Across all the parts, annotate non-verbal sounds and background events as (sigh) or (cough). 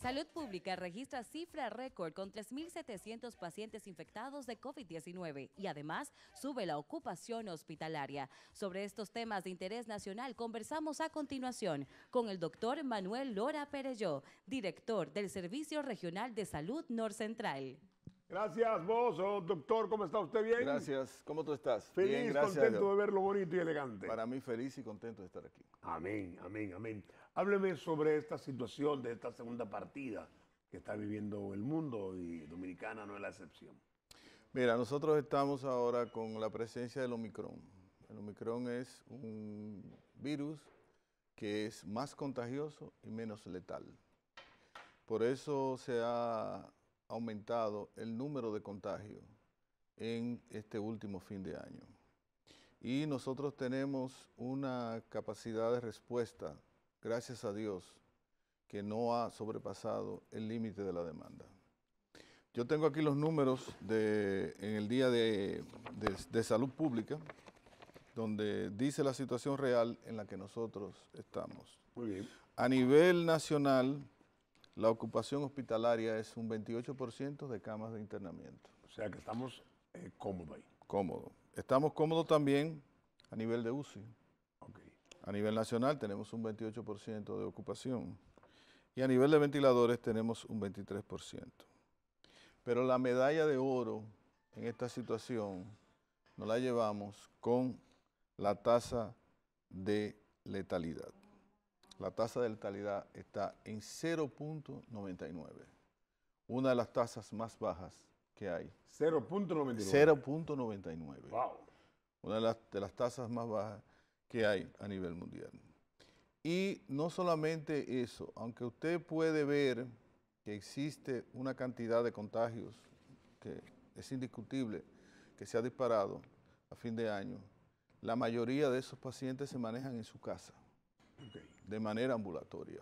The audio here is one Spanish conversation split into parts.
Salud Pública registra cifra récord con 3.700 pacientes infectados de COVID-19 y además sube la ocupación hospitalaria. Sobre estos temas de interés nacional conversamos a continuación con el doctor Manuel Lora Perelló, director del Servicio Regional de Salud Norcentral. Gracias, vos, oh, doctor, ¿cómo está usted bien? Gracias, ¿cómo tú estás? Feliz, bien, contento de verlo bonito y elegante. Para mí feliz y contento de estar aquí. Amén, amén, amén. Hábleme sobre esta situación de esta segunda partida que está viviendo el mundo y Dominicana no es la excepción. Mira, nosotros estamos ahora con la presencia del Omicron. El Omicron es un virus que es más contagioso y menos letal. Por eso se ha aumentado el número de contagios en este último fin de año. Y nosotros tenemos una capacidad de respuesta, gracias a Dios, que no ha sobrepasado el límite de la demanda. Yo tengo aquí los números de, en el día de, salud pública, donde dice la situación real en la que nosotros estamos. Muy bien. A nivel nacional, la ocupación hospitalaria es un 28% de camas de internamiento. O sea que estamos eh, cómodos ahí. Cómodo. Estamos cómodos también a nivel de UCI. A nivel nacional tenemos un 28% de ocupación y a nivel de ventiladores tenemos un 23%. Pero la medalla de oro en esta situación nos la llevamos con la tasa de letalidad la tasa de letalidad está en 0.99, una de las tasas más bajas que hay. 0.99. 0.99. Wow. Una de las, de las tasas más bajas que hay a nivel mundial. Y no solamente eso, aunque usted puede ver que existe una cantidad de contagios que es indiscutible, que se ha disparado a fin de año, la mayoría de esos pacientes se manejan en su casa de manera ambulatoria.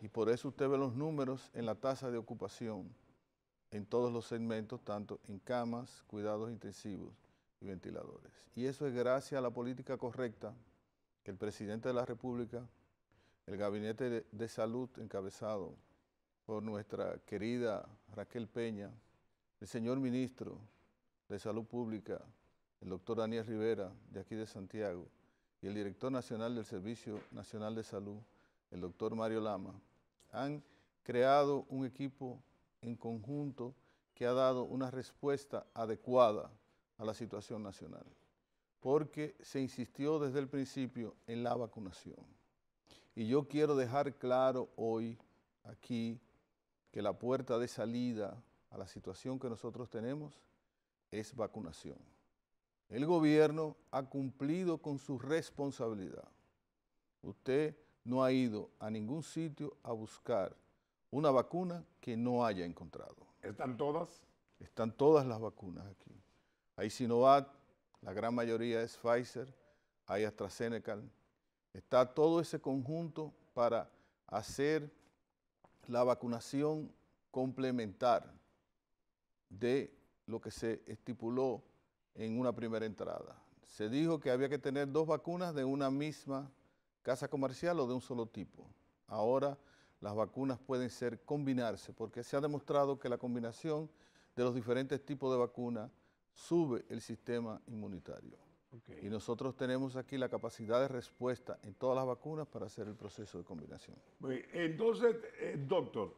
Y por eso usted ve los números en la tasa de ocupación en todos los segmentos, tanto en camas, cuidados intensivos y ventiladores. Y eso es gracias a la política correcta que el presidente de la República, el gabinete de, de salud encabezado por nuestra querida Raquel Peña, el señor ministro de Salud Pública, el doctor Daniel Rivera, de aquí de Santiago, y el director nacional del Servicio Nacional de Salud, el doctor Mario Lama, han creado un equipo en conjunto que ha dado una respuesta adecuada a la situación nacional, porque se insistió desde el principio en la vacunación. Y yo quiero dejar claro hoy, aquí, que la puerta de salida a la situación que nosotros tenemos es vacunación el gobierno ha cumplido con su responsabilidad. Usted no ha ido a ningún sitio a buscar una vacuna que no haya encontrado. ¿Están todas? Están todas las vacunas aquí. Hay Sinovac, la gran mayoría es Pfizer, hay AstraZeneca. Está todo ese conjunto para hacer la vacunación complementar de lo que se estipuló en una primera entrada. Se dijo que había que tener dos vacunas de una misma casa comercial o de un solo tipo. Ahora las vacunas pueden ser combinarse porque se ha demostrado que la combinación de los diferentes tipos de vacunas sube el sistema inmunitario. Y nosotros tenemos aquí la capacidad de respuesta en todas las vacunas para hacer el proceso de combinación. entonces, eh, doctor,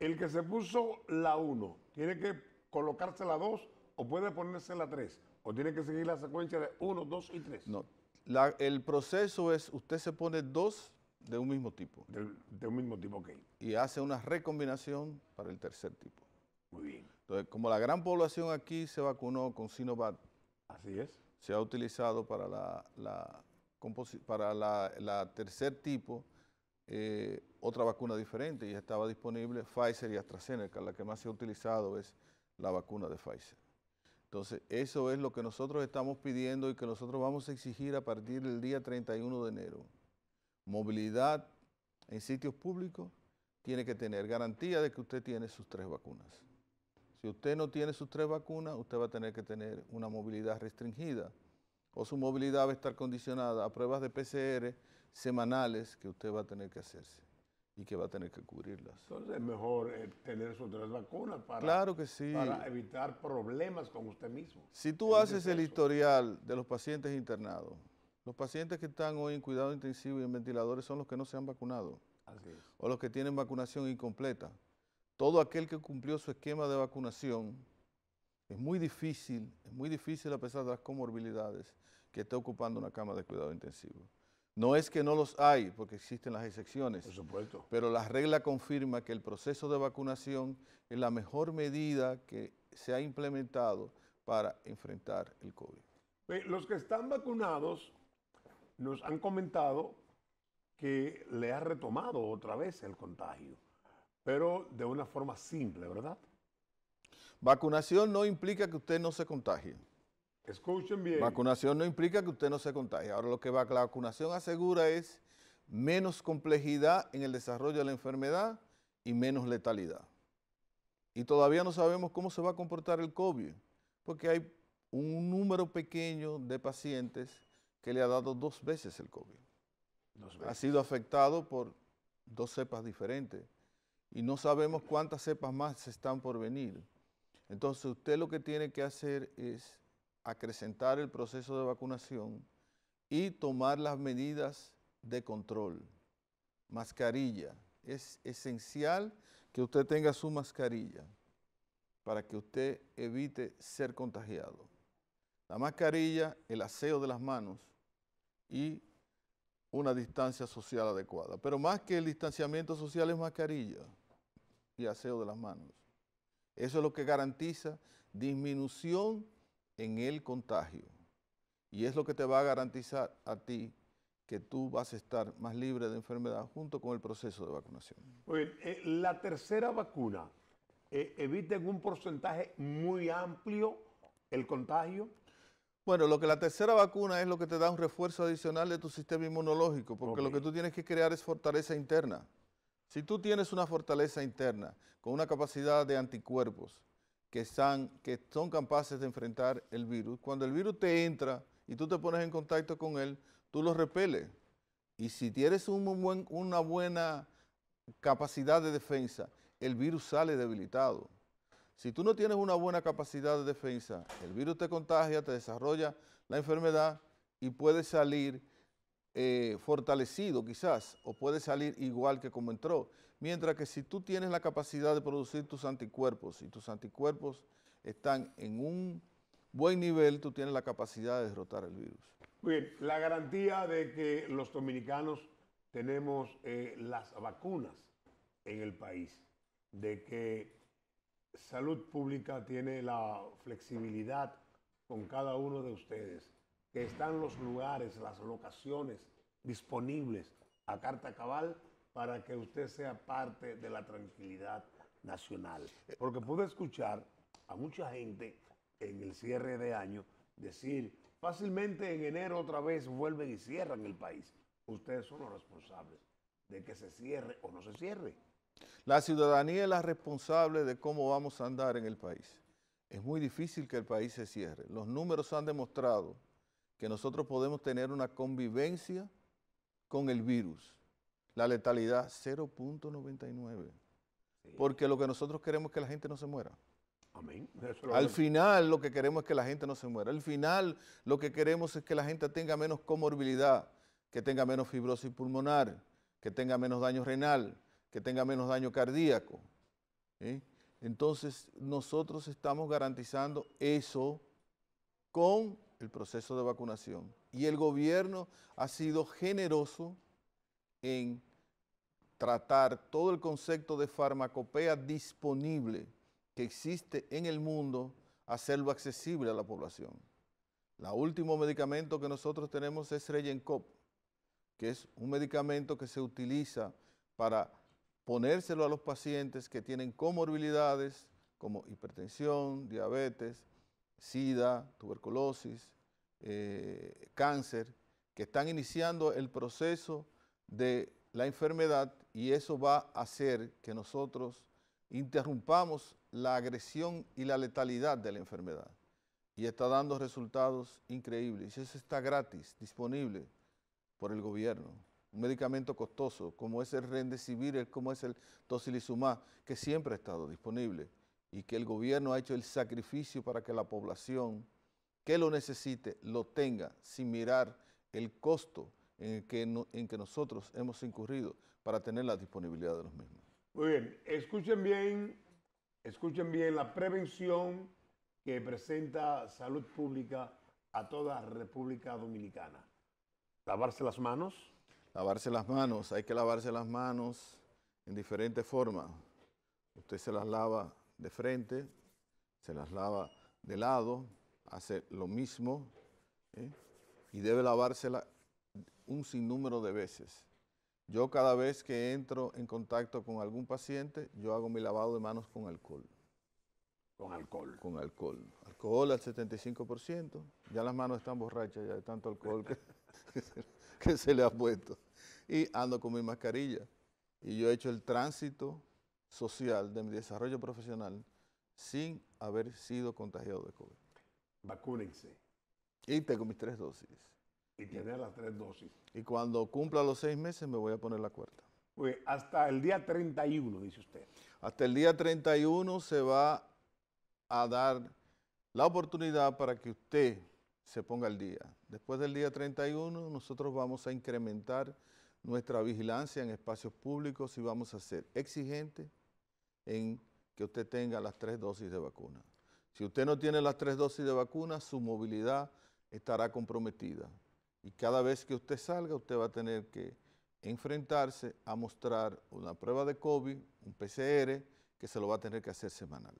el que se puso la 1, ¿tiene que colocarse la 2 o puede ponerse la 3, o tiene que seguir la secuencia de 1, 2 y 3. No, el proceso es, usted se pone dos de un mismo tipo. De, un mismo tipo, ok. Y hace una recombinación para el tercer tipo. Muy bien. Entonces, como la gran población aquí se vacunó con Sinovac. Así es. Se ha utilizado para la, tercer tipo eh, otra vacuna diferente y estaba disponible Pfizer y AstraZeneca. La que más se ha utilizado es la vacuna de Pfizer. Entonces, eso es lo que nosotros estamos pidiendo y que nosotros vamos a exigir a partir del día 31 de enero. Movilidad en sitios públicos tiene que tener garantía de que usted tiene sus tres vacunas. Si usted no tiene sus tres vacunas, usted va a tener que tener una movilidad restringida o su movilidad va a estar condicionada a pruebas de PCR semanales que usted va a tener que hacerse y que va a tener que cubrirlas. Entonces es mejor eh, tener sus tres vacunas para, evitar problemas con usted mismo. Si tú haces el historial de los pacientes internados, los pacientes que están hoy en cuidado intensivo y en ventiladores son los que no se han vacunado o los que tienen vacunación incompleta. Todo aquel que cumplió su esquema de vacunación es muy difícil, es muy difícil a pesar de las comorbilidades que esté ocupando una cama de cuidado intensivo. No es que no los hay, porque existen las excepciones. Por supuesto. Pero la regla confirma que el proceso de vacunación es la mejor medida que se ha implementado para enfrentar el COVID. Los que están vacunados nos han comentado que le ha retomado otra vez el contagio, pero de una forma simple, ¿verdad? Vacunación no implica que usted no se contagie. Escuchen bien. Vacunación no implica que usted no se contagie. Ahora lo que la vacunación asegura es menos complejidad en el desarrollo de la enfermedad y menos letalidad. Y todavía no sabemos cómo se va a comportar el COVID, porque hay un número pequeño de pacientes que le ha dado dos veces el COVID. Ha sido afectado por dos cepas diferentes y no sabemos cuántas cepas más están por venir. Entonces usted lo que tiene que hacer es acrecentar el proceso de vacunación y tomar las medidas de control. Mascarilla. Es esencial que usted tenga su mascarilla para que usted evite ser contagiado. La mascarilla, el aseo de las manos y una distancia social adecuada. Pero más que el distanciamiento social es mascarilla y aseo de las manos. Eso es lo que garantiza disminución en el contagio. Y es lo que te va a garantizar a ti que tú vas a estar más libre de enfermedad junto con el proceso de vacunación. Muy bien, eh, la tercera vacuna, eh, ¿evita en un porcentaje muy amplio el contagio? Bueno, lo que la tercera vacuna es lo que te da un refuerzo adicional de tu sistema inmunológico, porque lo que tú tienes que crear es fortaleza interna. Si tú tienes una fortaleza interna con una capacidad de anticuerpos, que, son capaces de enfrentar el virus. Cuando el virus te entra y tú te pones en contacto con él, tú lo repeles. Y si tienes un buen, una buena capacidad de defensa, el virus sale debilitado. Si tú no tienes una buena capacidad de defensa, el virus te contagia, te desarrolla la enfermedad y puede salir eh, fortalecido quizás o puede salir igual que como entró. Mientras que si tú tienes la capacidad de producir tus anticuerpos y tus anticuerpos están en un buen nivel, tú tienes la capacidad de derrotar el virus. bien, la garantía de que los dominicanos tenemos eh, las vacunas en el país, de que salud pública tiene la flexibilidad con cada uno de ustedes que están los lugares, las locaciones disponibles a carta cabal para que usted sea parte de la tranquilidad nacional. Porque pude escuchar a mucha gente en el cierre de año decir, fácilmente en enero otra vez vuelven y cierran el país. Ustedes son los responsables de que se cierre o no se cierre. La ciudadanía es la responsable de cómo vamos a andar en el país. Es muy difícil que el país se cierre. Los números han demostrado que nosotros podemos tener una convivencia con el virus. La letalidad 0.99. Porque lo que nosotros queremos es que la gente no se muera. Amén. Al final lo que queremos es que la gente no se muera. Al final lo que queremos es que la gente tenga menos comorbilidad, que tenga menos fibrosis pulmonar, que tenga menos daño renal, que tenga menos daño cardíaco. Entonces nosotros estamos garantizando eso con el proceso de vacunación. Y el gobierno ha sido generoso en tratar todo el concepto de farmacopea disponible que existe en el mundo, hacerlo accesible a la población. El último medicamento que nosotros tenemos es Regencop, que es un medicamento que se utiliza para ponérselo a los pacientes que tienen comorbilidades como hipertensión, diabetes, SIDA, tuberculosis, eh, cáncer, que están iniciando el proceso de la enfermedad y eso va a hacer que nosotros interrumpamos la agresión y la letalidad de la enfermedad. Y está dando resultados increíbles. Eso está gratis, disponible por el gobierno. Un medicamento costoso, como es el Rendecibir, como es el Tocilizumab, que siempre ha estado disponible y que el gobierno ha hecho el sacrificio para que la población que lo necesite lo tenga sin mirar el costo en que, en que nosotros hemos incurrido para tener la disponibilidad de los mismos. Muy bien, escuchen bien, escuchen bien la prevención que presenta salud pública a toda República Dominicana. Lavarse las manos. Lavarse las manos, hay que lavarse las manos en diferentes formas. Usted se las lava de frente, se las lava de lado, hace lo mismo ¿eh? y debe lavársela un sinnúmero de veces. Yo cada vez que entro en contacto con algún paciente, yo hago mi lavado de manos con alcohol. Con alcohol. Con alcohol. Alcohol al 75%. Ya las manos están borrachas ya de tanto alcohol que, (laughs) que se le ha puesto. Y ando con mi mascarilla. Y yo he hecho el tránsito social, de mi desarrollo profesional, sin haber sido contagiado de COVID. Vacúnense. Y tengo mis tres dosis. Y tener las tres dosis. Y cuando cumpla los seis meses me voy a poner la cuarta. Pues hasta el día 31, dice usted. Hasta el día 31 se va a dar la oportunidad para que usted se ponga al día. Después del día 31 nosotros vamos a incrementar nuestra vigilancia en espacios públicos y vamos a ser exigentes en que usted tenga las tres dosis de vacuna. Si usted no tiene las tres dosis de vacuna, su movilidad estará comprometida. Y cada vez que usted salga, usted va a tener que enfrentarse a mostrar una prueba de COVID, un PCR, que se lo va a tener que hacer semanal.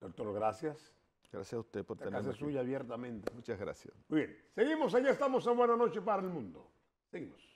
Doctor, gracias. Gracias a usted por tenerme. Gracias suya abiertamente. Muchas gracias. Muy bien. Seguimos, allá estamos en Buenas noches para el Mundo. Seguimos.